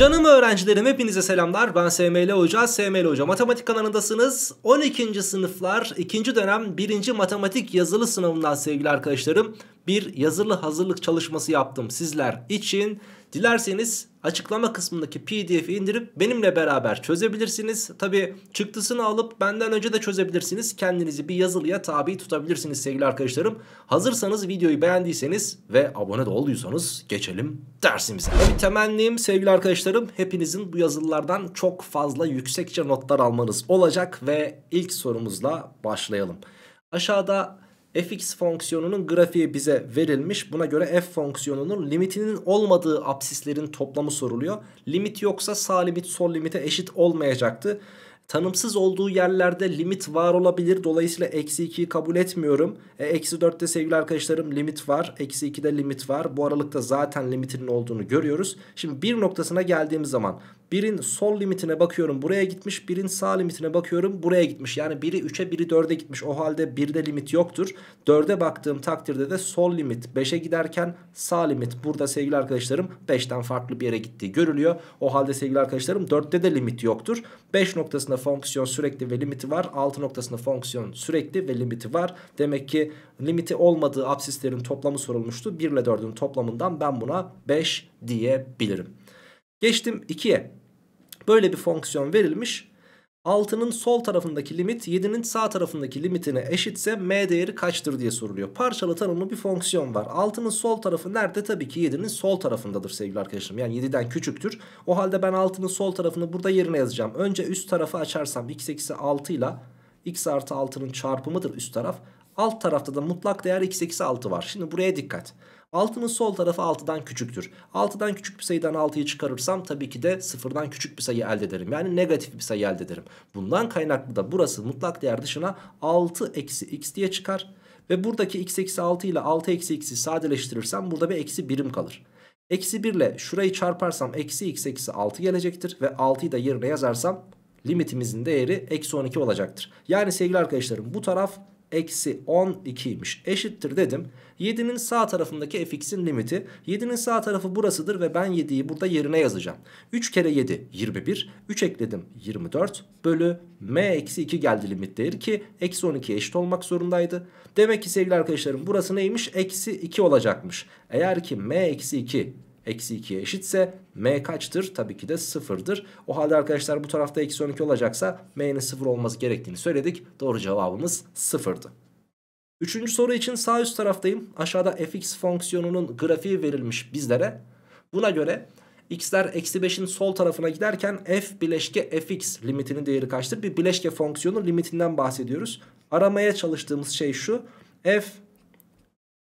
Canım öğrencilerim hepinize selamlar. Ben SML Hoca, SML Hoca Matematik kanalındasınız. 12. sınıflar 2. dönem 1. Matematik yazılı sınavından sevgili arkadaşlarım bir yazılı hazırlık çalışması yaptım sizler için. Dilerseniz açıklama kısmındaki pdf'i indirip benimle beraber çözebilirsiniz. Tabii çıktısını alıp benden önce de çözebilirsiniz. Kendinizi bir yazılıya tabi tutabilirsiniz sevgili arkadaşlarım. Hazırsanız videoyu beğendiyseniz ve abone de olduysanız geçelim dersimize. Tabi temennim sevgili arkadaşlarım hepinizin bu yazılılardan çok fazla yüksekçe notlar almanız olacak ve ilk sorumuzla başlayalım. Aşağıda fx fonksiyonunun grafiği bize verilmiş. Buna göre f fonksiyonunun limitinin olmadığı absislerin toplamı soruluyor. Limit yoksa sağ limit sol limite eşit olmayacaktı. Tanımsız olduğu yerlerde limit var olabilir. Dolayısıyla eksi 2'yi kabul etmiyorum. E, eksi 4'te sevgili arkadaşlarım limit var. Eksi 2'de limit var. Bu aralıkta zaten limitinin olduğunu görüyoruz. Şimdi bir noktasına geldiğimiz zaman Birin sol limitine bakıyorum buraya gitmiş. Birin sağ limitine bakıyorum buraya gitmiş. Yani biri 3'e biri 4'e gitmiş. O halde 1'de limit yoktur. 4'e baktığım takdirde de sol limit 5'e giderken sağ limit burada sevgili arkadaşlarım 5'ten farklı bir yere gittiği görülüyor. O halde sevgili arkadaşlarım 4'te de limit yoktur. 5 noktasında fonksiyon sürekli ve limiti var. 6 noktasında fonksiyon sürekli ve limiti var. Demek ki limiti olmadığı absislerin toplamı sorulmuştu. 1 ile 4'ün toplamından ben buna 5 diyebilirim. Geçtim 2'ye. Böyle bir fonksiyon verilmiş. 6'nın sol tarafındaki limit 7'nin sağ tarafındaki limitine eşitse m değeri kaçtır diye soruluyor. Parçalı tanımlı bir fonksiyon var. 6'nın sol tarafı nerede? Tabii ki 7'nin sol tarafındadır sevgili arkadaşım. Yani 7'den küçüktür. O halde ben 6'nın sol tarafını burada yerine yazacağım. Önce üst tarafı açarsam x eksi 6 ile x artı 6'nın çarpımıdır üst taraf. Alt tarafta da mutlak değer x eksi 6 var. Şimdi buraya Dikkat. 6'nın sol tarafı 6'dan küçüktür. 6'dan küçük bir sayıdan 6'yı çıkarırsam tabii ki de 0'dan küçük bir sayı elde ederim. Yani negatif bir sayı elde ederim. Bundan kaynaklı da burası mutlak değer dışına 6 eksi x diye çıkar. Ve buradaki x eksi 6 ile 6 eksi x'i sadeleştirirsem burada bir eksi birim kalır. Eksi 1 ile şurayı çarparsam eksi x eksi 6 gelecektir. Ve 6'yı da yerine yazarsam limitimizin değeri eksi 12 olacaktır. Yani sevgili arkadaşlarım bu taraf eksi 12'ymiş eşittir dedim. 7'nin sağ tarafındaki fx'in limiti 7'nin sağ tarafı burasıdır ve ben 7'yi burada yerine yazacağım. 3 kere 7 21 3 ekledim 24 bölü m eksi 2 geldi limit değeri ki eksi 12 eşit olmak zorundaydı. Demek ki sevgili arkadaşlarım burası neymiş eksi 2 olacakmış. Eğer ki m eksi 2 eksi 2'ye eşitse m kaçtır? Tabii ki de 0'dır. O halde arkadaşlar bu tarafta eksi 12 olacaksa m'nin 0 olması gerektiğini söyledik. Doğru cevabımız 0'dı. Üçüncü soru için sağ üst taraftayım. Aşağıda fx fonksiyonunun grafiği verilmiş bizlere. Buna göre x'ler eksi 5'in sol tarafına giderken f bileşke fx limitinin değeri kaçtır? Bir bileşke fonksiyonu limitinden bahsediyoruz. Aramaya çalıştığımız şey şu. f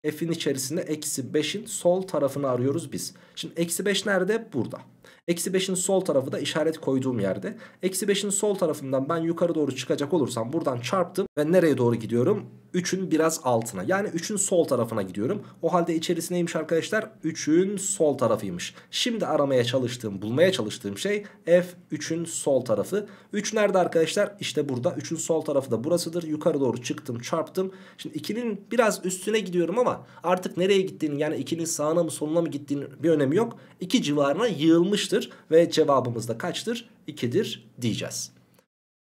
f'in içerisinde eksi 5'in sol tarafını arıyoruz biz. Şimdi eksi 5 nerede? Burada. Eksi 5'in sol tarafı da işaret koyduğum yerde. Eksi 5'in sol tarafından ben yukarı doğru çıkacak olursam buradan çarptım ve nereye doğru gidiyorum? 3'ün biraz altına yani 3'ün sol tarafına gidiyorum. O halde içerisi neymiş arkadaşlar? 3'ün sol tarafıymış. Şimdi aramaya çalıştığım, bulmaya çalıştığım şey f 3'ün sol tarafı. 3 nerede arkadaşlar? İşte burada. 3'ün sol tarafı da burasıdır. Yukarı doğru çıktım, çarptım. Şimdi 2'nin biraz üstüne gidiyorum ama artık nereye gittiğini yani 2'nin sağına mı soluna mı gittiğini bir önemi yok. 2 civarına yığılmıştır ve cevabımız da kaçtır? 2'dir diyeceğiz.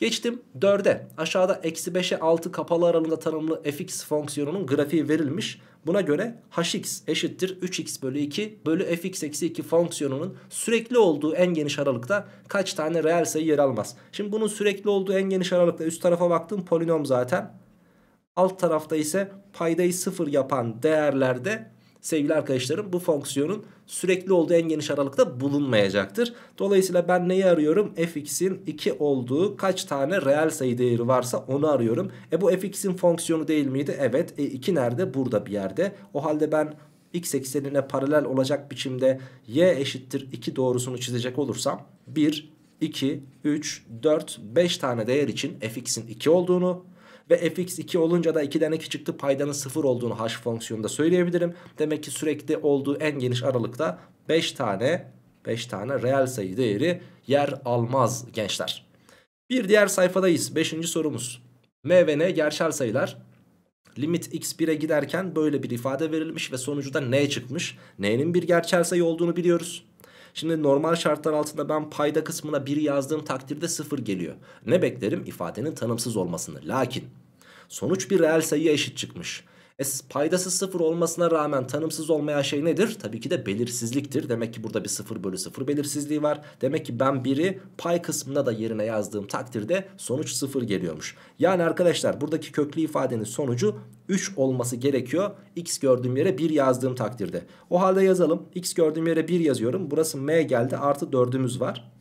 Geçtim 4'e. Aşağıda eksi 5'e 6 kapalı aralığında tanımlı fx fonksiyonunun grafiği verilmiş. Buna göre hx eşittir 3x bölü 2 bölü fx eksi 2 fonksiyonunun sürekli olduğu en geniş aralıkta kaç tane reel sayı yer almaz. Şimdi bunun sürekli olduğu en geniş aralıkta üst tarafa baktım polinom zaten. Alt tarafta ise paydayı sıfır yapan değerlerde sevgili arkadaşlarım bu fonksiyonun sürekli olduğu en geniş aralıkta bulunmayacaktır. Dolayısıyla ben neyi arıyorum? fx'in 2 olduğu kaç tane reel sayı değeri varsa onu arıyorum. E bu fx'in fonksiyonu değil miydi? Evet. E 2 nerede? Burada bir yerde. O halde ben x eksenine paralel olacak biçimde y eşittir 2 doğrusunu çizecek olursam 1, 2, 3, 4, 5 tane değer için fx'in 2 olduğunu ve fx 2 olunca da 2'den 2 çıktı paydanın 0 olduğunu h fonksiyonunda söyleyebilirim. Demek ki sürekli olduğu en geniş aralıkta 5 tane 5 tane reel sayı değeri yer almaz gençler. Bir diğer sayfadayız. 5. sorumuz. M ve N gerçel sayılar. Limit x 1'e giderken böyle bir ifade verilmiş ve sonucu da n çıkmış. n'nin bir gerçel sayı olduğunu biliyoruz. Şimdi normal şartlar altında ben payda kısmına 1 yazdığım takdirde 0 geliyor. Ne beklerim? İfadenin tanımsız olmasını. Lakin sonuç bir reel sayıya eşit çıkmış. E, paydası sıfır olmasına rağmen tanımsız olmayan şey nedir? Tabii ki de belirsizliktir. Demek ki burada bir sıfır bölü sıfır belirsizliği var. Demek ki ben biri pay kısmına da yerine yazdığım takdirde sonuç sıfır geliyormuş. Yani arkadaşlar buradaki köklü ifadenin sonucu 3 olması gerekiyor. X gördüğüm yere 1 yazdığım takdirde. O halde yazalım. X gördüğüm yere 1 yazıyorum. Burası M geldi. Artı 4'ümüz var.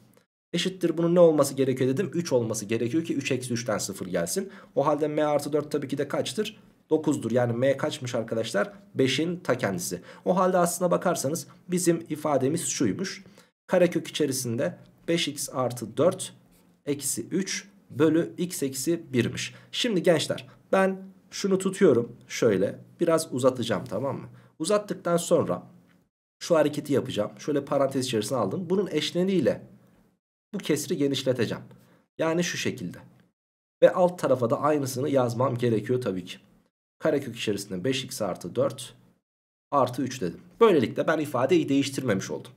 Eşittir bunun ne olması gerekiyor dedim. 3 olması gerekiyor ki 3 eksi 3'ten 0 gelsin. O halde M artı 4 tabii ki de kaçtır? 9'dur. Yani M kaçmış arkadaşlar? 5'in ta kendisi. O halde aslına bakarsanız bizim ifademiz şuymuş. Karekök içerisinde 5x artı 4 eksi 3 bölü x eksi 1'miş. Şimdi gençler ben şunu tutuyorum şöyle biraz uzatacağım tamam mı? Uzattıktan sonra şu hareketi yapacağım. Şöyle parantez içerisine aldım. Bunun eşleniyle bu kesri genişleteceğim. Yani şu şekilde. Ve alt tarafa da aynısını yazmam gerekiyor tabii ki. Karekök içerisinde 5x artı 4 artı 3 dedim. Böylelikle ben ifadeyi değiştirmemiş oldum.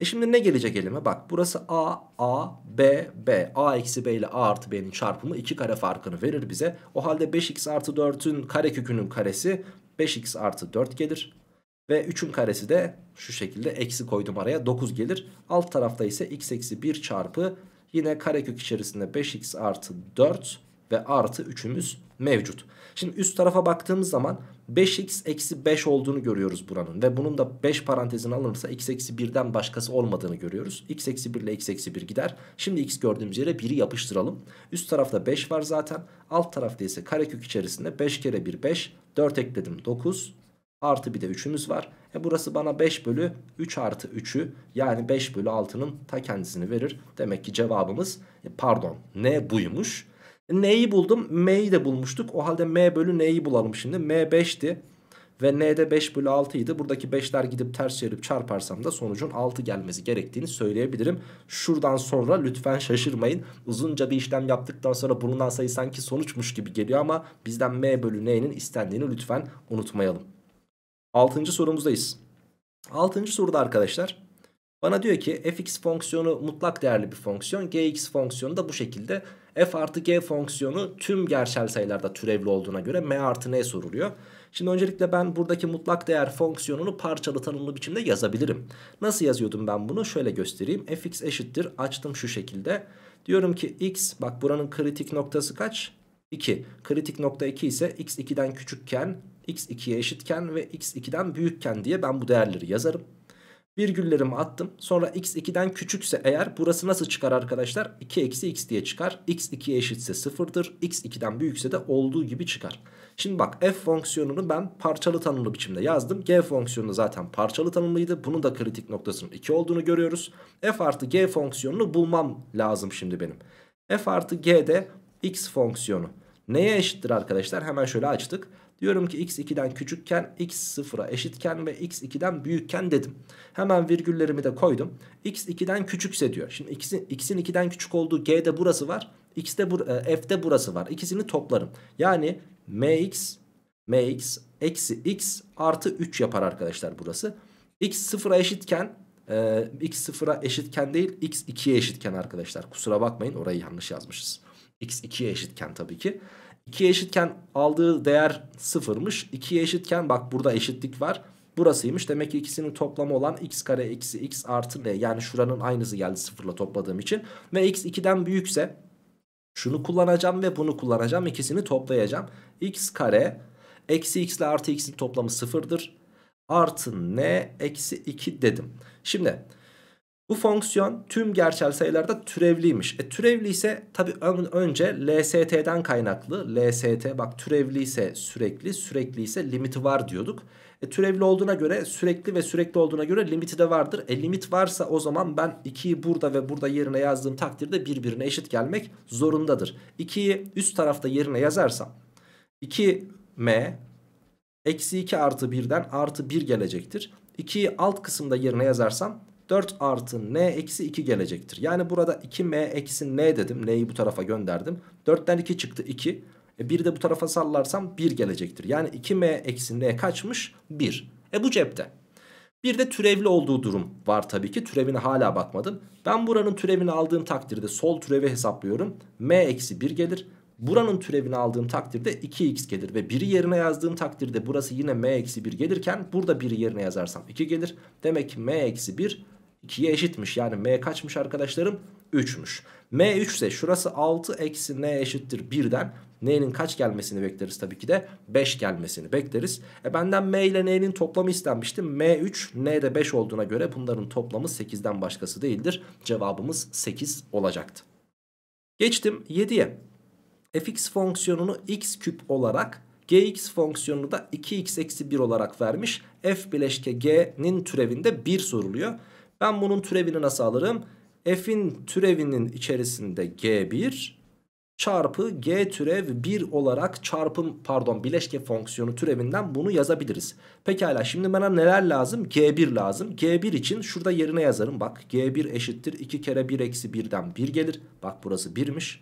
E şimdi ne gelecek elime? Bak burası a, a, b, b. a eksi b ile a artı b'nin çarpımı 2 kare farkını verir bize. O halde 5x artı 4'ün karekökünün karesi 5x artı 4 gelir. Ve 3'ün karesi de şu şekilde eksi koydum araya 9 gelir. Alt tarafta ise x eksi 1 çarpı yine karekök içerisinde 5x artı 4 ve artı 3'ümüz mevcut. Şimdi üst tarafa baktığımız zaman 5x eksi 5 olduğunu görüyoruz buranın. Ve bunun da 5 parantezin alınırsa x eksi 1'den başkası olmadığını görüyoruz. x eksi 1 ile x eksi 1 gider. Şimdi x gördüğümüz yere 1'i yapıştıralım. Üst tarafta 5 var zaten. Alt tarafta ise karekök içerisinde 5 kere 1 5. 4 ekledim 9. Artı bir de 3'ümüz var. E burası bana 5 bölü 3 artı 3'ü yani 5 bölü 6'nın ta kendisini verir. Demek ki cevabımız e pardon ne buymuş? N'yi buldum. M'yi de bulmuştuk. O halde M bölü N'yi bulalım şimdi. M 5'ti. Ve N'de 5 bölü 6 idi. Buradaki 5'ler gidip ters çevirip çarparsam da sonucun 6 gelmesi gerektiğini söyleyebilirim. Şuradan sonra lütfen şaşırmayın. Uzunca bir işlem yaptıktan sonra bulunan sayı sanki sonuçmuş gibi geliyor ama bizden M bölü N'nin istendiğini lütfen unutmayalım. 6. sorumuzdayız. 6. soruda arkadaşlar bana diyor ki fx fonksiyonu mutlak değerli bir fonksiyon. gx fonksiyonu da bu şekilde f artı g fonksiyonu tüm gerçel sayılarda türevli olduğuna göre m artı n soruluyor. Şimdi öncelikle ben buradaki mutlak değer fonksiyonunu parçalı tanımlı biçimde yazabilirim. Nasıl yazıyordum ben bunu? Şöyle göstereyim. fx eşittir açtım şu şekilde. Diyorum ki x bak buranın kritik noktası kaç? 2. Kritik nokta 2 ise x 2'den küçükken, x 2'ye eşitken ve x 2'den büyükken diye ben bu değerleri yazarım. Virgüllerimi attım. Sonra x 2'den küçükse eğer burası nasıl çıkar arkadaşlar? 2 eksi x diye çıkar. x 2'ye eşitse sıfırdır. x 2'den büyükse de olduğu gibi çıkar. Şimdi bak f fonksiyonunu ben parçalı tanımlı biçimde yazdım. G fonksiyonu zaten parçalı tanımlıydı. Bunun da kritik noktasının 2 olduğunu görüyoruz. F artı G fonksiyonunu bulmam lazım şimdi benim. F artı G de x fonksiyonu. Neye eşittir arkadaşlar? Hemen şöyle açtık. Diyorum ki x 2'den küçükken x 0'a eşitken ve x 2'den büyükken dedim. Hemen virgüllerimi de koydum. x 2'den küçükse diyor. Şimdi x'in x'in 2'den küçük olduğu g'de burası var. X'de bur e, F'de burası var. İkisini toplarım. Yani mx mx eksi x artı 3 yapar arkadaşlar burası. x 0'a eşitken e, x 0'a eşitken değil x 2'ye eşitken arkadaşlar. Kusura bakmayın orayı yanlış yazmışız. x 2'ye eşitken tabii ki. 2'ye eşitken aldığı değer sıfırmış. 2'ye eşitken bak burada eşitlik var. Burasıymış. Demek ki ikisinin toplamı olan x kare eksi x artı n. Yani şuranın aynısı geldi sıfırla topladığım için. Ve x 2'den büyükse şunu kullanacağım ve bunu kullanacağım. İkisini toplayacağım. x kare eksi x ile artı x'in toplamı sıfırdır. Artı n eksi 2 dedim. Şimdi bu fonksiyon tüm gerçel sayılarda türevliymiş. E, türevli ise tabi önce LST'den kaynaklı. LST bak türevli ise sürekli, sürekli ise limiti var diyorduk. E, türevli olduğuna göre sürekli ve sürekli olduğuna göre limiti de vardır. E, limit varsa o zaman ben 2'yi burada ve burada yerine yazdığım takdirde birbirine eşit gelmek zorundadır. 2'yi üst tarafta yerine yazarsam 2m eksi 2 artı 1'den artı 1 gelecektir. 2'yi alt kısımda yerine yazarsam 4 artı n eksi 2 gelecektir. Yani burada 2m eksi n dedim. n'yi bu tarafa gönderdim. 4'ten 2 çıktı 2. E 1 de bu tarafa sallarsam 1 gelecektir. Yani 2m eksi n kaçmış? 1. E bu cepte. Bir de türevli olduğu durum var tabii ki. Türevine hala bakmadım. Ben buranın türevini aldığım takdirde sol türevi hesaplıyorum. m eksi 1 gelir. Buranın türevini aldığım takdirde 2x gelir ve 1'i yerine yazdığım takdirde burası yine m eksi 1 gelirken burada 1'i yerine yazarsam 2 gelir. Demek m eksi 1 2'ye eşitmiş. Yani m kaçmış arkadaşlarım? 3'müş. m 3 ise şurası 6 eksi n eşittir 1'den. N'nin kaç gelmesini bekleriz tabii ki de 5 gelmesini bekleriz. E benden M ile N'nin toplamı istenmişti. M 3, N de 5 olduğuna göre bunların toplamı 8'den başkası değildir. Cevabımız 8 olacaktı. Geçtim 7'ye. fx fonksiyonunu x küp olarak gx fonksiyonunu da 2x eksi 1 olarak vermiş. f bileşke g'nin türevinde 1 soruluyor. Ben bunun türevini nasıl alırım? F'in türevinin içerisinde G1 çarpı G türev 1 olarak çarpım pardon bileşke fonksiyonu türevinden bunu yazabiliriz. Pekala şimdi bana neler lazım? G1 lazım. G1 için şurada yerine yazarım bak. G1 eşittir 2 kere 1 eksi 1'den 1 gelir. Bak burası 1'miş.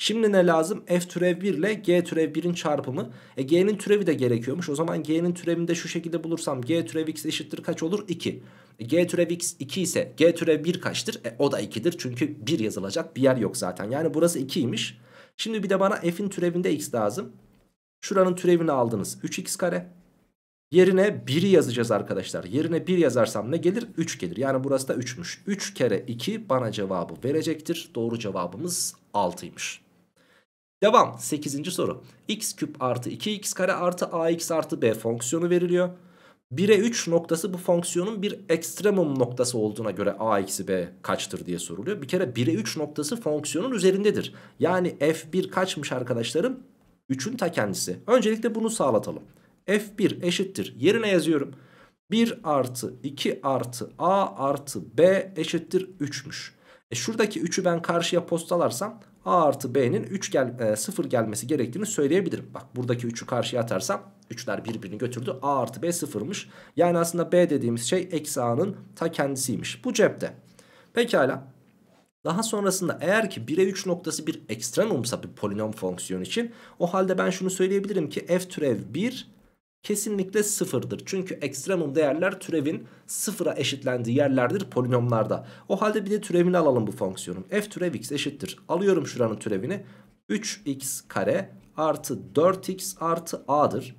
Şimdi ne lazım? F türev 1 ile G türev 1'in çarpımı. E G'nin türevi de gerekiyormuş. O zaman G'nin türevini de şu şekilde bulursam G türev x eşittir kaç olur? 2. E G türev x 2 ise G türev 1 kaçtır? E o da 2'dir. Çünkü 1 yazılacak bir yer yok zaten. Yani burası 2'ymiş. Şimdi bir de bana F'in türevinde x lazım. Şuranın türevini aldınız. 3x kare. Yerine 1'i yazacağız arkadaşlar. Yerine 1 yazarsam ne gelir? 3 gelir. Yani burası da 3'müş. 3 kere 2 bana cevabı verecektir. Doğru cevabımız 6'ymış. Devam 8. soru. x küp artı 2x kare artı ax artı b fonksiyonu veriliyor. 1'e 3 noktası bu fonksiyonun bir ekstremum noktası olduğuna göre a eksi b kaçtır diye soruluyor. Bir kere 1'e 3 noktası fonksiyonun üzerindedir. Yani f1 kaçmış arkadaşlarım? 3'ün ta kendisi. Öncelikle bunu sağlatalım. f1 eşittir. Yerine yazıyorum. 1 artı 2 artı a artı b eşittir 3'müş. E şuradaki 3'ü ben karşıya postalarsam A artı B'nin 3 gel, e, 0 gelmesi gerektiğini söyleyebilirim. Bak buradaki 3'ü karşıya atarsam 3'ler birbirini götürdü. A artı B 0'mış. Yani aslında B dediğimiz şey eksi A'nın ta kendisiymiş. Bu cepte. Pekala. Daha sonrasında eğer ki 1'e 3 noktası bir ekstremumsa bir polinom fonksiyon için o halde ben şunu söyleyebilirim ki f türev 1 kesinlikle sıfırdır. Çünkü ekstremum değerler türevin sıfıra eşitlendiği yerlerdir polinomlarda. O halde bir de türevini alalım bu fonksiyonun. F türev x eşittir. Alıyorum şuranın türevini. 3x kare artı 4x artı a'dır.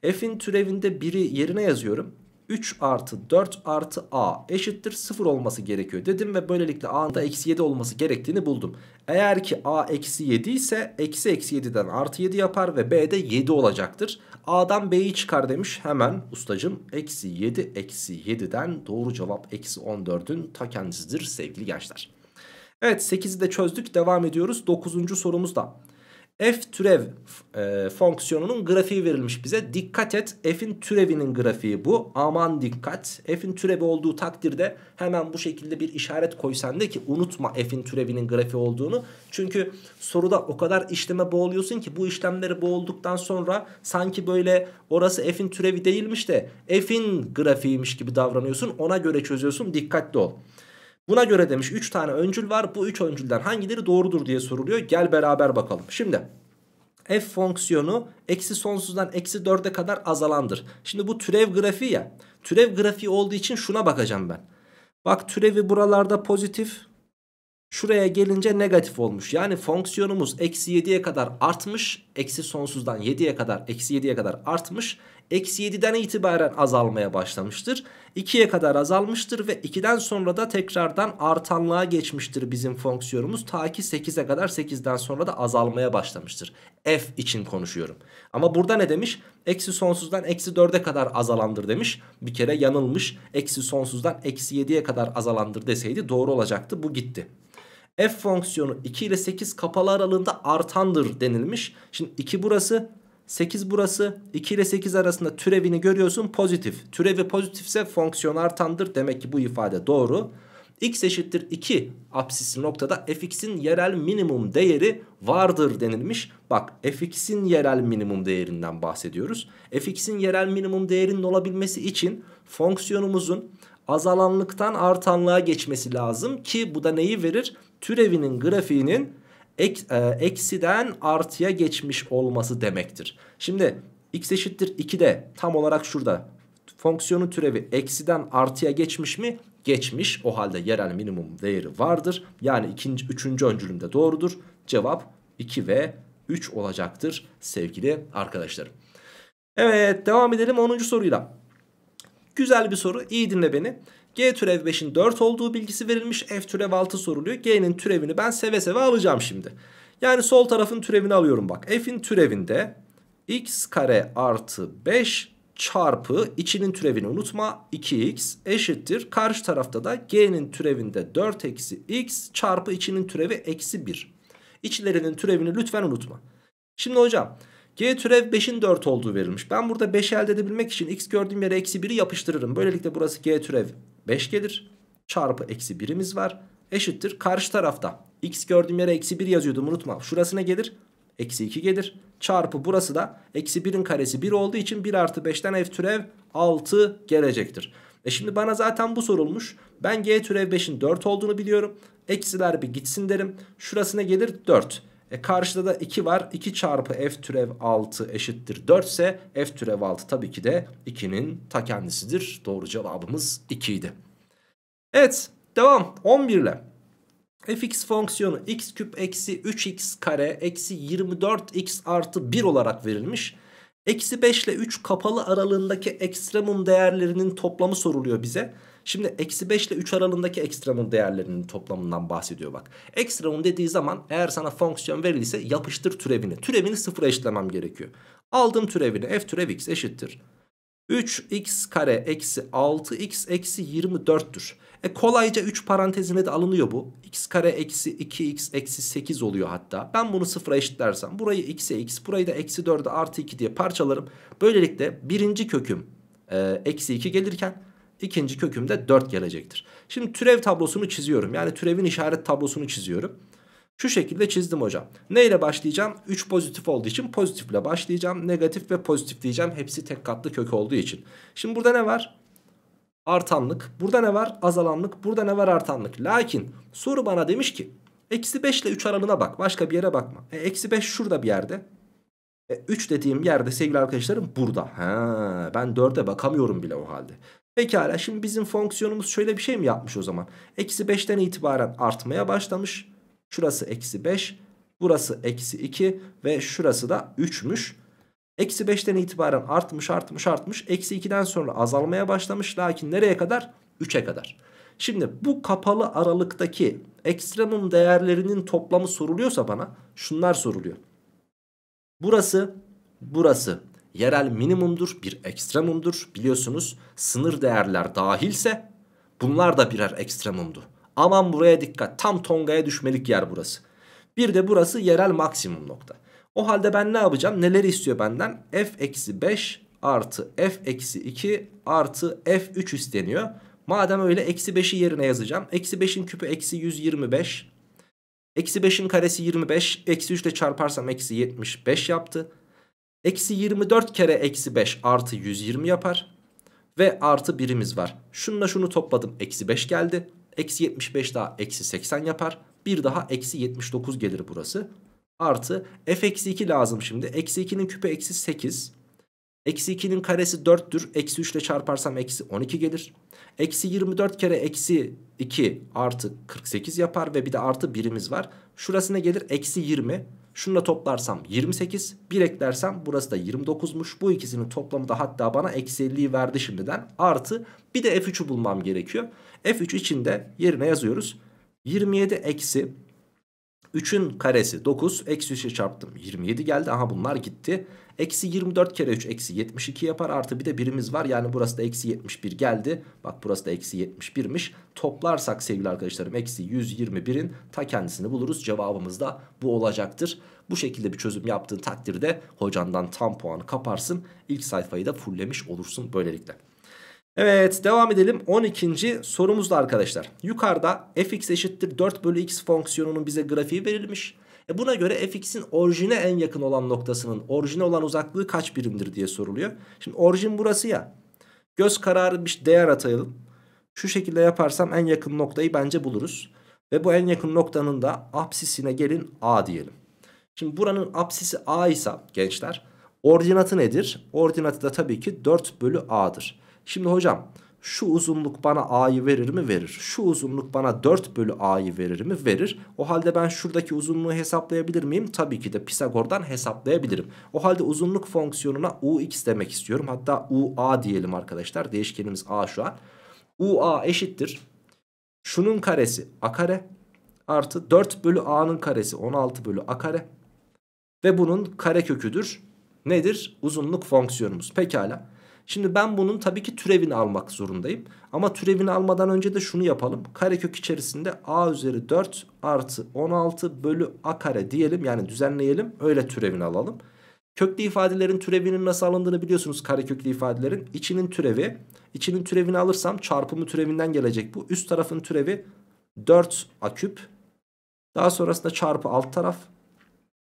F'in türevinde 1'i yerine yazıyorum. 3 artı 4 artı a eşittir 0 olması gerekiyor dedim ve böylelikle a'nın da eksi 7 olması gerektiğini buldum. Eğer ki a eksi 7 ise eksi eksi 7'den artı 7 yapar ve b de 7 olacaktır. A'dan b'yi çıkar demiş hemen ustacım eksi 7 eksi 7'den doğru cevap eksi 14'ün ta kendisidir sevgili gençler. Evet 8'i de çözdük devam ediyoruz 9. sorumuzda f türev e, fonksiyonunun grafiği verilmiş bize. Dikkat et f'in türevinin grafiği bu. Aman dikkat. F'in türevi olduğu takdirde hemen bu şekilde bir işaret koy sende ki unutma f'in türevinin grafiği olduğunu. Çünkü soruda o kadar işleme boğuluyorsun ki bu işlemleri boğulduktan sonra sanki böyle orası f'in türevi değilmiş de f'in grafiğiymiş gibi davranıyorsun. Ona göre çözüyorsun. Dikkatli ol. Buna göre demiş 3 tane öncül var. Bu 3 öncülden hangileri doğrudur diye soruluyor. Gel beraber bakalım. Şimdi f fonksiyonu eksi sonsuzdan eksi 4'e kadar azalandır. Şimdi bu türev grafiği ya. Türev grafiği olduğu için şuna bakacağım ben. Bak türevi buralarda pozitif Şuraya gelince negatif olmuş. Yani fonksiyonumuz eksi 7'ye kadar artmış. Eksi sonsuzdan 7'ye kadar eksi 7'ye kadar artmış. Eksi 7'den itibaren azalmaya başlamıştır. 2'ye kadar azalmıştır ve 2'den sonra da tekrardan artanlığa geçmiştir bizim fonksiyonumuz. Ta ki 8'e kadar 8'den sonra da azalmaya başlamıştır. F için konuşuyorum. Ama burada ne demiş? Eksi sonsuzdan eksi 4'e kadar azalandır demiş. Bir kere yanılmış. Eksi sonsuzdan eksi 7'ye kadar azalandır deseydi doğru olacaktı. Bu gitti f fonksiyonu 2 ile 8 kapalı aralığında artandır denilmiş. Şimdi 2 burası 8 burası 2 ile 8 arasında türevini görüyorsun pozitif. Türevi pozitifse fonksiyon artandır demek ki bu ifade doğru. x eşittir 2 apsisli noktada fx'in yerel minimum değeri vardır denilmiş. Bak fx'in yerel minimum değerinden bahsediyoruz. fx'in yerel minimum değerinin olabilmesi için fonksiyonumuzun azalanlıktan artanlığa geçmesi lazım ki bu da neyi verir? türevinin grafiğinin ek, e, eksiden artıya geçmiş olması demektir. Şimdi x eşittir 2 de tam olarak şurada fonksiyonun türevi eksiden artıya geçmiş mi? Geçmiş. O halde yerel minimum değeri vardır. Yani ikinci, üçüncü öncülümde doğrudur. Cevap 2 ve 3 olacaktır sevgili arkadaşlarım. Evet devam edelim 10. soruyla. Güzel bir soru. İyi dinle beni. G türev 5'in 4 olduğu bilgisi verilmiş. F türev 6 soruluyor. G'nin türevini ben seve seve alacağım şimdi. Yani sol tarafın türevini alıyorum bak. F'in türevinde x kare artı 5 çarpı içinin türevini unutma 2x eşittir. Karşı tarafta da g'nin türevinde 4 eksi x çarpı içinin türevi eksi 1. İçlerinin türevini lütfen unutma. Şimdi hocam Y türev 5'in 4 olduğu verilmiş. Ben burada 5 elde edebilmek için x gördüğüm yere eksi 1'i yapıştırırım. Böylelikle burası g türev 5 gelir. Çarpı eksi 1'imiz var. Eşittir karşı tarafta. x gördüğüm yere eksi 1 yazıyordum unutma. Şurasına gelir. Eksi 2 gelir. Çarpı burası da eksi 1'in karesi 1 olduğu için 1 artı 5'ten f türev 6 gelecektir. E şimdi bana zaten bu sorulmuş. Ben g türev 5'in 4 olduğunu biliyorum. Eksiler bir gitsin derim. Şurasına gelir 4. E karşıda da 2 var. 2 çarpı f türev 6 eşittir 4 ise f türev 6 tabii ki de 2'nin ta kendisidir. Doğru cevabımız 2 idi. Evet devam 11 ile fx fonksiyonu x küp eksi 3x kare eksi 24x artı 1 olarak verilmiş. Eksi 5 ile 3 kapalı aralığındaki ekstremum değerlerinin toplamı soruluyor bize. Şimdi eksi 5 ile 3 aralığındaki ekstremum değerlerinin toplamından bahsediyor bak. Ekstremum dediği zaman eğer sana fonksiyon verilirse yapıştır türevini. Türevini sıfıra eşitlemem gerekiyor. Aldım türevini f türev x eşittir. 3x kare eksi 6x eksi 24'tür. E kolayca 3 parantezine de alınıyor bu. x kare eksi 2x eksi 8 oluyor hatta. Ben bunu sıfıra eşitlersem burayı x'e x burayı da eksi 4'e artı 2 diye parçalarım. Böylelikle birinci köküm e, eksi 2 gelirken ikinci kökümde 4 gelecektir. Şimdi türev tablosunu çiziyorum. Yani türevin işaret tablosunu çiziyorum. Şu şekilde çizdim hocam. Ne ile başlayacağım? 3 pozitif olduğu için pozitifle başlayacağım. Negatif ve pozitif diyeceğim. Hepsi tek katlı kök olduğu için. Şimdi burada ne var? Artanlık. Burada ne var? Azalanlık. Burada ne var? Artanlık. Lakin soru bana demiş ki eksi 5 ile 3 aralığına bak. Başka bir yere bakma. E, eksi 5 şurada bir yerde. 3 e, dediğim yerde sevgili arkadaşlarım burada. Ha, ben 4'e bakamıyorum bile o halde. Pekala şimdi bizim fonksiyonumuz şöyle bir şey mi yapmış o zaman? Eksi 5'ten itibaren artmaya başlamış. Şurası eksi 5. Burası eksi 2 ve şurası da 3'müş. Eksi 5'ten itibaren artmış artmış artmış. Eksi 2'den sonra azalmaya başlamış. Lakin nereye kadar? 3'e kadar. Şimdi bu kapalı aralıktaki ekstremum değerlerinin toplamı soruluyorsa bana şunlar soruluyor. Burası, burası yerel minimumdur, bir ekstremumdur. Biliyorsunuz sınır değerler dahilse bunlar da birer ekstremumdu. Aman buraya dikkat tam Tonga'ya düşmelik yer burası. Bir de burası yerel maksimum nokta. O halde ben ne yapacağım? Neleri istiyor benden? f-5 artı f-2 artı f3 isteniyor. Madem öyle eksi 5'i yerine yazacağım. Eksi 5'in küpü eksi 125. Eksi 5'in karesi 25. Eksi 3 ile çarparsam eksi 75 yaptı. Eksi 24 kere eksi 5 artı 120 yapar. Ve artı birimiz var. Şununla şunu topladım. Eksi 5 geldi. Eksi 75 daha eksi 80 yapar. Bir daha eksi 79 gelir burası. Artı f eksi 2 lazım şimdi. Eksi 2'nin küpe eksi 8. Eksi 2'nin karesi 4'tür. Eksi 3 ile çarparsam eksi 12 gelir. Eksi 24 kere eksi 2 artı 48 yapar. Ve bir de artı birimiz var. Şurası ne gelir? Eksi 20. Şunu da toplarsam 28. 1 eklersem burası da 29'muş. Bu ikisinin toplamı da hatta bana eksi 50'yi verdi şimdiden. Artı bir de F3'ü bulmam gerekiyor. F3 için de yerine yazıyoruz. 27 eksi 3'ün karesi 9. Eksi 3'e çarptım 27 geldi. Aha bunlar gitti. Eksi 24 kere 3 eksi 72 yapar. Artı bir de birimiz var. Yani burası da eksi 71 geldi. Bak burası da eksi 71'miş. Toplarsak sevgili arkadaşlarım eksi 121'in ta kendisini buluruz. Cevabımız da bu olacaktır. Bu şekilde bir çözüm yaptığın takdirde hocandan tam puanı kaparsın. İlk sayfayı da fulllemiş olursun böylelikle. Evet devam edelim 12. sorumuzda arkadaşlar. Yukarıda fx eşittir 4 bölü x fonksiyonunun bize grafiği verilmiş. E buna göre fx'in orijine en yakın olan noktasının orijine olan uzaklığı kaç birimdir diye soruluyor. Şimdi orijin burası ya. Göz kararı bir değer atayalım. Şu şekilde yaparsam en yakın noktayı bence buluruz. Ve bu en yakın noktanın da apsisine gelin a diyelim. Şimdi buranın apsisi a ise gençler ordinatı nedir? Ordinatı da tabii ki 4 bölü a'dır. Şimdi hocam şu uzunluk bana a'yı verir mi? Verir. Şu uzunluk bana 4 bölü a'yı verir mi? Verir. O halde ben şuradaki uzunluğu hesaplayabilir miyim? Tabii ki de Pisagor'dan hesaplayabilirim. O halde uzunluk fonksiyonuna ux demek istiyorum. Hatta ua diyelim arkadaşlar. Değişkenimiz a şu an. ua eşittir. Şunun karesi a kare artı 4 bölü a'nın karesi 16 bölü a kare. Ve bunun kare köküdür. Nedir? Uzunluk fonksiyonumuz. Pekala. Şimdi ben bunun tabii ki türevini almak zorundayım. Ama türevini almadan önce de şunu yapalım. Karekök içerisinde a üzeri 4 artı 16 bölü a kare diyelim. Yani düzenleyelim. Öyle türevini alalım. Köklü ifadelerin türevinin nasıl alındığını biliyorsunuz kareköklü ifadelerin. içinin türevi. içinin türevini alırsam çarpımı türevinden gelecek bu. Üst tarafın türevi 4 a küp. Daha sonrasında çarpı alt taraf.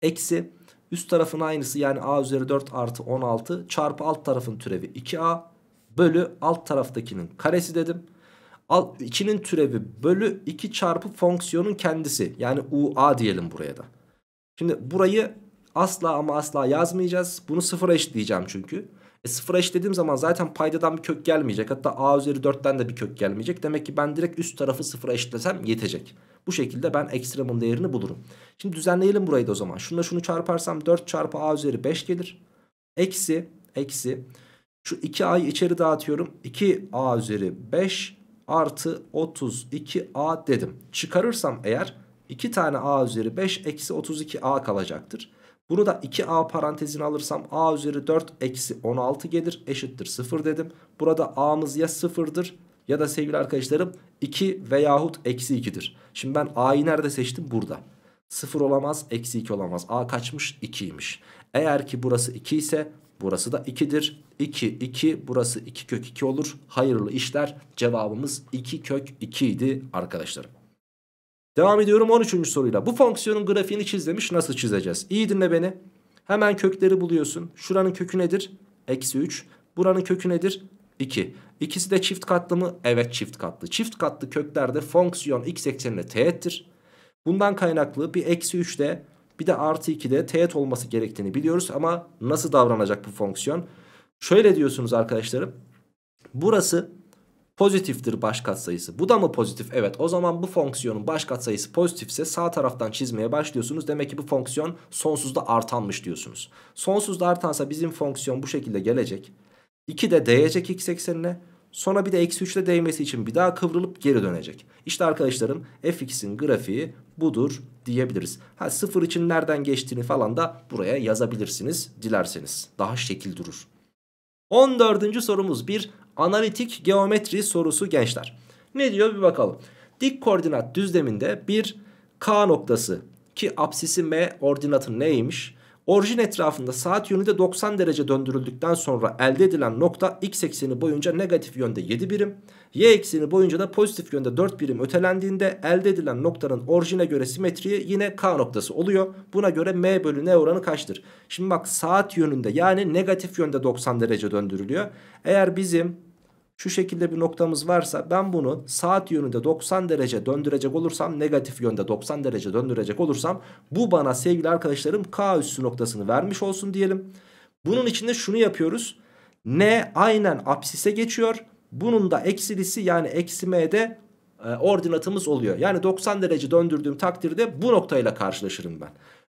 Eksi Üst tarafın aynısı yani a üzeri 4 artı 16 çarpı alt tarafın türevi 2a bölü alt taraftakinin karesi dedim. 2'nin türevi bölü 2 çarpı fonksiyonun kendisi. Yani UA diyelim buraya da. Şimdi burayı asla ama asla yazmayacağız. Bunu sıfıra eşitleyeceğim çünkü. E sıfıra eşitlediğim zaman zaten paydadan bir kök gelmeyecek. Hatta A üzeri 4'ten de bir kök gelmeyecek. Demek ki ben direkt üst tarafı sıfıra eşitlesem yetecek. Bu şekilde ben ekstremum değerini bulurum. Şimdi düzenleyelim burayı da o zaman. Şununla şunu çarparsam 4 çarpı a üzeri 5 gelir. Eksi, eksi. Şu 2a'yı içeri dağıtıyorum. 2a üzeri 5 artı 32a dedim. Çıkarırsam eğer 2 tane a üzeri 5 eksi 32a kalacaktır. Bunu da 2a parantezine alırsam a üzeri 4 eksi 16 gelir eşittir 0 dedim. Burada a'mız ya 0'dır ya da sevgili arkadaşlarım 2 veyahut eksi 2'dir. Şimdi ben a'yı nerede seçtim? Burada. 0 olamaz, eksi 2 olamaz. a kaçmış? 2'ymiş. Eğer ki burası 2 ise burası da 2'dir. 2, 2 burası 2 kök 2 olur. Hayırlı işler cevabımız 2 kök 2 idi arkadaşlarım. Devam ediyorum 13. soruyla. Bu fonksiyonun grafiğini çiz demiş. Nasıl çizeceğiz? İyi dinle beni. Hemen kökleri buluyorsun. Şuranın kökü nedir? Eksi 3. Buranın kökü nedir? 2. İkisi de çift katlı mı? Evet çift katlı. Çift katlı köklerde fonksiyon x eksenine teğettir. Bundan kaynaklı bir eksi 3'te bir de artı 2'de teğet olması gerektiğini biliyoruz. Ama nasıl davranacak bu fonksiyon? Şöyle diyorsunuz arkadaşlarım. Burası pozitiftir baş katsayısı. Bu da mı pozitif? Evet. O zaman bu fonksiyonun baş katsayısı pozitifse sağ taraftan çizmeye başlıyorsunuz. Demek ki bu fonksiyon sonsuzda artanmış diyorsunuz. Sonsuzda artansa bizim fonksiyon bu şekilde gelecek. 2 de değecek x eksenine. Sonra bir de eksi 3 ile değmesi için bir daha kıvrılıp geri dönecek. İşte arkadaşlarım fx'in grafiği budur diyebiliriz. Ha sıfır için nereden geçtiğini falan da buraya yazabilirsiniz dilerseniz. Daha şekil durur. 14. sorumuz bir analitik geometri sorusu gençler. Ne diyor bir bakalım. Dik koordinat düzleminde bir K noktası ki absisi M ordinatı neymiş? Orijin etrafında saat yönünde 90 derece döndürüldükten sonra elde edilen nokta x ekseni boyunca negatif yönde 7 birim, y ekseni boyunca da pozitif yönde 4 birim ötelendiğinde elde edilen noktanın orijine göre simetriği yine k noktası oluyor. Buna göre m bölü n oranı kaçtır? Şimdi bak saat yönünde yani negatif yönde 90 derece döndürülüyor. Eğer bizim şu şekilde bir noktamız varsa ben bunu saat yönünde 90 derece döndürecek olursam negatif yönde 90 derece döndürecek olursam bu bana sevgili arkadaşlarım K üssü noktasını vermiş olsun diyelim. Bunun içinde şunu yapıyoruz. N aynen apsise geçiyor. Bunun da eksilisi yani eksi M'de e, ordinatımız oluyor. Yani 90 derece döndürdüğüm takdirde bu noktayla karşılaşırım ben.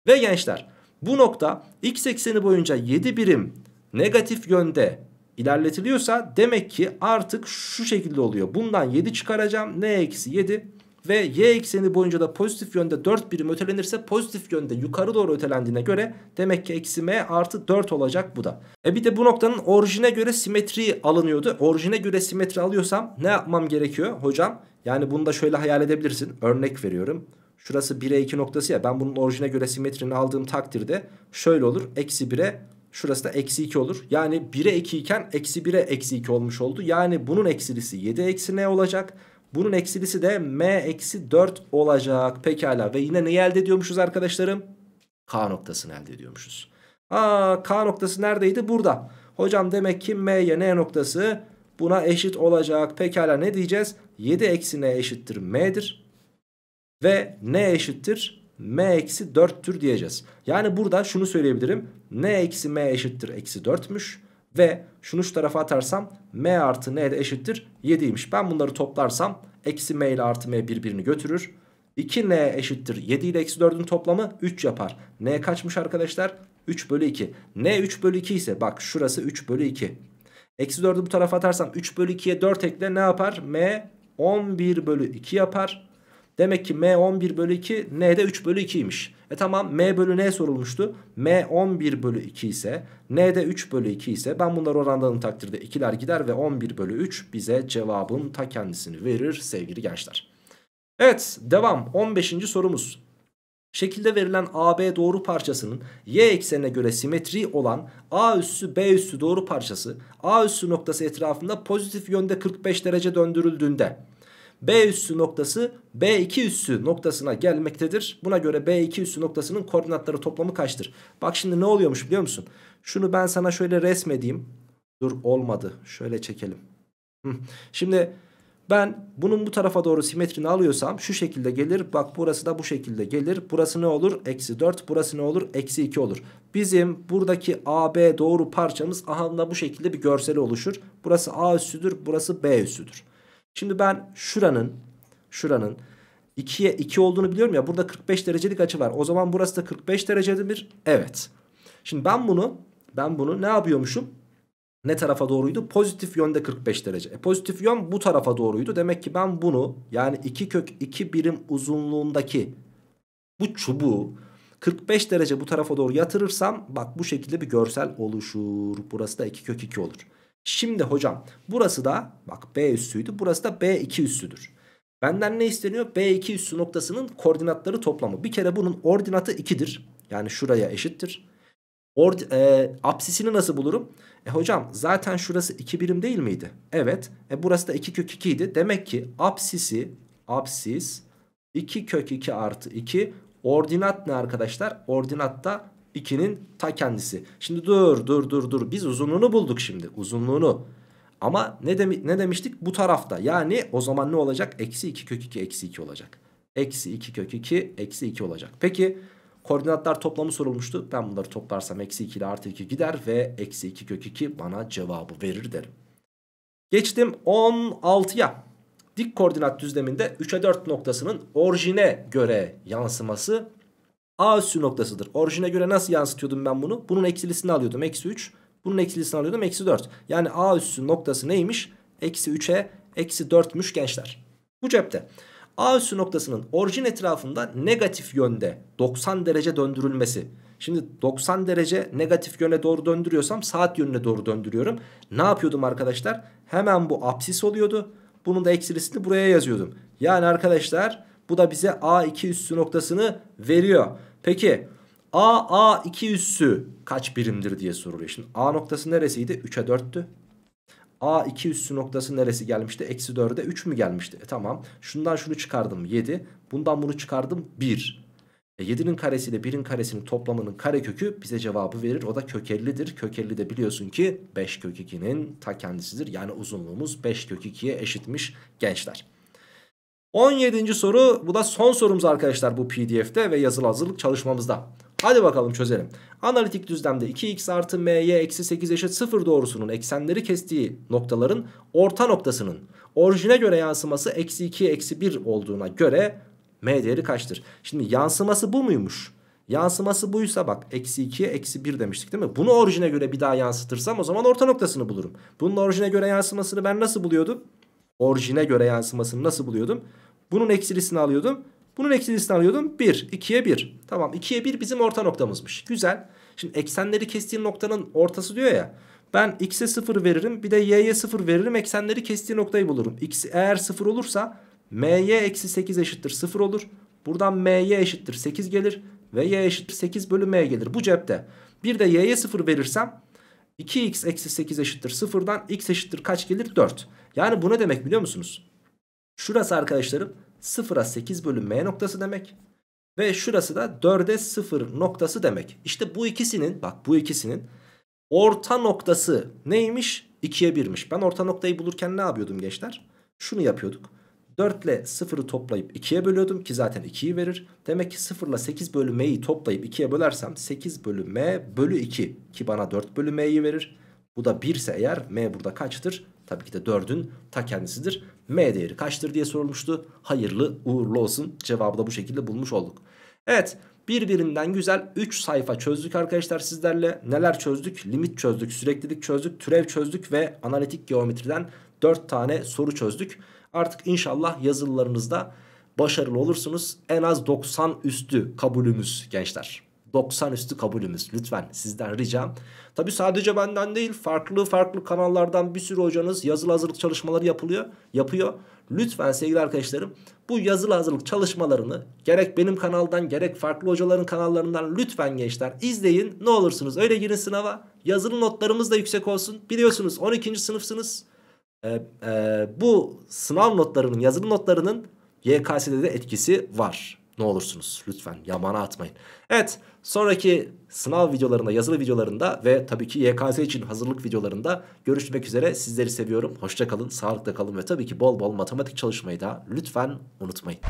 Ve gençler bu nokta x ekseni boyunca 7 birim negatif yönde ilerletiliyorsa demek ki artık şu şekilde oluyor. Bundan 7 çıkaracağım. Ne eksi 7 ve y ekseni boyunca da pozitif yönde 4 birim ötelenirse pozitif yönde yukarı doğru ötelendiğine göre demek ki eksi m artı 4 olacak bu da. E bir de bu noktanın orijine göre simetri alınıyordu. Orijine göre simetri alıyorsam ne yapmam gerekiyor hocam? Yani bunu da şöyle hayal edebilirsin. Örnek veriyorum. Şurası 1'e 2 noktası ya ben bunun orijine göre simetrini aldığım takdirde şöyle olur. Eksi 1'e Şurası da eksi 2 olur. Yani 1'e 2 iken eksi 1'e eksi 2 olmuş oldu. Yani bunun eksilisi 7 eksi n olacak. Bunun eksilisi de m eksi 4 olacak. Pekala ve yine neyi elde ediyormuşuz arkadaşlarım? K noktasını elde ediyormuşuz. Aa K noktası neredeydi? Burada. Hocam demek ki m'ye n noktası buna eşit olacak. Pekala ne diyeceğiz? 7 eksi n eşittir m'dir. Ve n eşittir m eksi 4'tür diyeceğiz. Yani burada şunu söyleyebilirim. n eksi m eşittir eksi 4'müş. Ve şunu şu tarafa atarsam m artı n de eşittir 7'ymiş. Ben bunları toplarsam eksi m ile artı m birbirini götürür. 2n eşittir 7 ile eksi 4'ün toplamı 3 yapar. n kaçmış arkadaşlar? 3 bölü 2. n 3 bölü 2 ise bak şurası 3 bölü 2. Eksi 4'ü bu tarafa atarsam 3 bölü 2'ye 4 ekle ne yapar? m 11 bölü 2 yapar. Demek ki M 11 bölü 2 n'de 3 bölü 2'ymiş. E tamam M bölü N sorulmuştu. M 11 bölü 2 ise n'de 3 bölü 2 ise ben bunları oranladığım takdirde ikiler gider ve 11 bölü 3 bize cevabın ta kendisini verir sevgili gençler. Evet devam 15. sorumuz. Şekilde verilen AB doğru parçasının y eksenine göre simetri olan A üssü B üssü doğru parçası A üssü noktası etrafında pozitif yönde 45 derece döndürüldüğünde B üssü noktası B2 üssü noktasına gelmektedir. Buna göre B2 üssü noktasının koordinatları toplamı kaçtır? Bak şimdi ne oluyormuş biliyor musun? Şunu ben sana şöyle resmedeyim. Dur olmadı. Şöyle çekelim. Şimdi ben bunun bu tarafa doğru simetrini alıyorsam şu şekilde gelir. Bak burası da bu şekilde gelir. Burası ne olur? Eksi 4. Burası ne olur? Eksi 2 olur. Bizim buradaki AB doğru parçamız aha da bu şekilde bir görseli oluşur. Burası A üssüdür. Burası B üssüdür. Şimdi ben şuranın şuranın 2'ye 2 olduğunu biliyorum ya burada 45 derecelik açı var. O zaman burası da 45 derecedir. Evet. Şimdi ben bunu ben bunu ne yapıyormuşum? Ne tarafa doğruydu? Pozitif yönde 45 derece. E, pozitif yön bu tarafa doğruydu. Demek ki ben bunu yani 2 kök 2 birim uzunluğundaki bu çubuğu 45 derece bu tarafa doğru yatırırsam bak bu şekilde bir görsel oluşur. Burası da 2 kök 2 olur. Şimdi hocam burası da bak B üssüydü burası da B2 üssüdür. Benden ne isteniyor? B2 üssü noktasının koordinatları toplamı. Bir kere bunun ordinatı 2'dir. Yani şuraya eşittir. Ord, e, apsisini nasıl bulurum? E hocam zaten şurası 2 birim değil miydi? Evet. E burası da 2 kök 2 idi. Demek ki apsisi apsis 2 kök 2 artı 2 ordinat ne arkadaşlar? Ordinat da 2'nin ta kendisi. Şimdi dur dur dur dur biz uzunluğunu bulduk şimdi uzunluğunu. Ama ne, demi ne demiştik bu tarafta yani o zaman ne olacak? Eksi 2 kök 2 eksi 2 olacak. Eksi 2 kök 2 eksi 2 olacak. Peki koordinatlar toplamı sorulmuştu. Ben bunları toplarsam eksi 2 ile artı 2 gider ve eksi 2 kök 2 bana cevabı verir derim. Geçtim 16'ya. Dik koordinat düzleminde 3'e 4 noktasının orijine göre yansıması A üssü noktasıdır. Orijine göre nasıl yansıtıyordum ben bunu? Bunun eksilisini alıyordum. Eksi 3. Bunun eksilisini alıyordum. Eksi 4. Yani A üssü noktası neymiş? Eksi 3'e eksi 4'müş gençler. Bu cepte. A üssü noktasının orijin etrafında negatif yönde 90 derece döndürülmesi. Şimdi 90 derece negatif yöne doğru döndürüyorsam saat yönüne doğru döndürüyorum. Ne yapıyordum arkadaşlar? Hemen bu apsis oluyordu. Bunun da eksilisini buraya yazıyordum. Yani arkadaşlar bu da bize A2 üssü noktasını veriyor. Peki A A 2 üssü kaç birimdir diye soruluyor. Şimdi A noktası neresiydi? 3'e 4'tü. A 2 üssü noktası neresi gelmişti? Eksi 4'e 3 mü gelmişti? E, tamam. Şundan şunu çıkardım 7. Bundan bunu çıkardım 1. E, 7'nin karesiyle 1'in karesinin toplamının karekökü bize cevabı verir. O da kök 50'dir. Kök de biliyorsun ki 5 kök 2'nin ta kendisidir. Yani uzunluğumuz 5 kök 2'ye eşitmiş gençler. 17. soru bu da son sorumuz arkadaşlar bu pdf'de ve yazılı hazırlık çalışmamızda. Hadi bakalım çözelim. Analitik düzlemde 2x artı my eksi 8 eşit 0 doğrusunun eksenleri kestiği noktaların orta noktasının orijine göre yansıması eksi 2 eksi 1 olduğuna göre m değeri kaçtır? Şimdi yansıması bu muymuş? Yansıması buysa bak eksi 2 eksi 1 demiştik değil mi? Bunu orijine göre bir daha yansıtırsam o zaman orta noktasını bulurum. Bunun orijine göre yansımasını ben nasıl buluyordum? orijine göre yansımasını nasıl buluyordum? Bunun eksilisini alıyordum. Bunun eksilisini alıyordum. 1. 2'ye 1. Tamam 2'ye 1 bizim orta noktamızmış. Güzel. Şimdi eksenleri kestiği noktanın ortası diyor ya. Ben x'e 0 veririm bir de y'ye 0 veririm eksenleri kestiği noktayı bulurum. x eğer 0 olursa m'y eksi 8 eşittir 0 olur. Buradan m'y eşittir 8 gelir ve y eşittir 8 bölü m gelir. Bu cepte. Bir de y'ye 0 verirsem 2x eksi 8 eşittir 0'dan x eşittir kaç gelir? 4. Yani bu ne demek biliyor musunuz? Şurası arkadaşlarım 0'a 8 bölü m noktası demek. Ve şurası da 4'e 0 noktası demek. İşte bu ikisinin bak bu ikisinin orta noktası neymiş? 2'ye 1'miş. Ben orta noktayı bulurken ne yapıyordum gençler? Şunu yapıyorduk. 4 ile 0'ı toplayıp 2'ye bölüyordum ki zaten 2'yi verir. Demek ki 0 ile 8 bölü m'yi toplayıp 2'ye bölersem 8 bölü m bölü 2 ki bana 4 bölü m'yi verir. Bu da 1 ise eğer m burada kaçtır? Tabii ki de 4'ün ta kendisidir. m değeri kaçtır diye sorulmuştu. Hayırlı uğurlu olsun cevabı da bu şekilde bulmuş olduk. Evet birbirinden güzel 3 sayfa çözdük arkadaşlar sizlerle. Neler çözdük? Limit çözdük, süreklilik çözdük, türev çözdük ve analitik geometriden 4 tane soru çözdük. Artık inşallah yazılılarınızda başarılı olursunuz. En az 90 üstü kabulümüz gençler. 90 üstü kabulümüz lütfen sizden ricam. Tabi sadece benden değil farklı farklı kanallardan bir sürü hocanız yazılı hazırlık çalışmaları yapılıyor, yapıyor. Lütfen sevgili arkadaşlarım bu yazılı hazırlık çalışmalarını gerek benim kanaldan gerek farklı hocaların kanallarından lütfen gençler izleyin. Ne olursunuz öyle girin sınava yazılı notlarımız da yüksek olsun biliyorsunuz 12. sınıfsınız ee, e, bu sınav notlarının yazılı notlarının YKS'de de etkisi var. Ne olursunuz lütfen yamana atmayın. Evet sonraki sınav videolarında yazılı videolarında ve tabii ki YKS için hazırlık videolarında görüşmek üzere. Sizleri seviyorum. Hoşçakalın, sağlıkta kalın ve tabii ki bol bol matematik çalışmayı da lütfen unutmayın.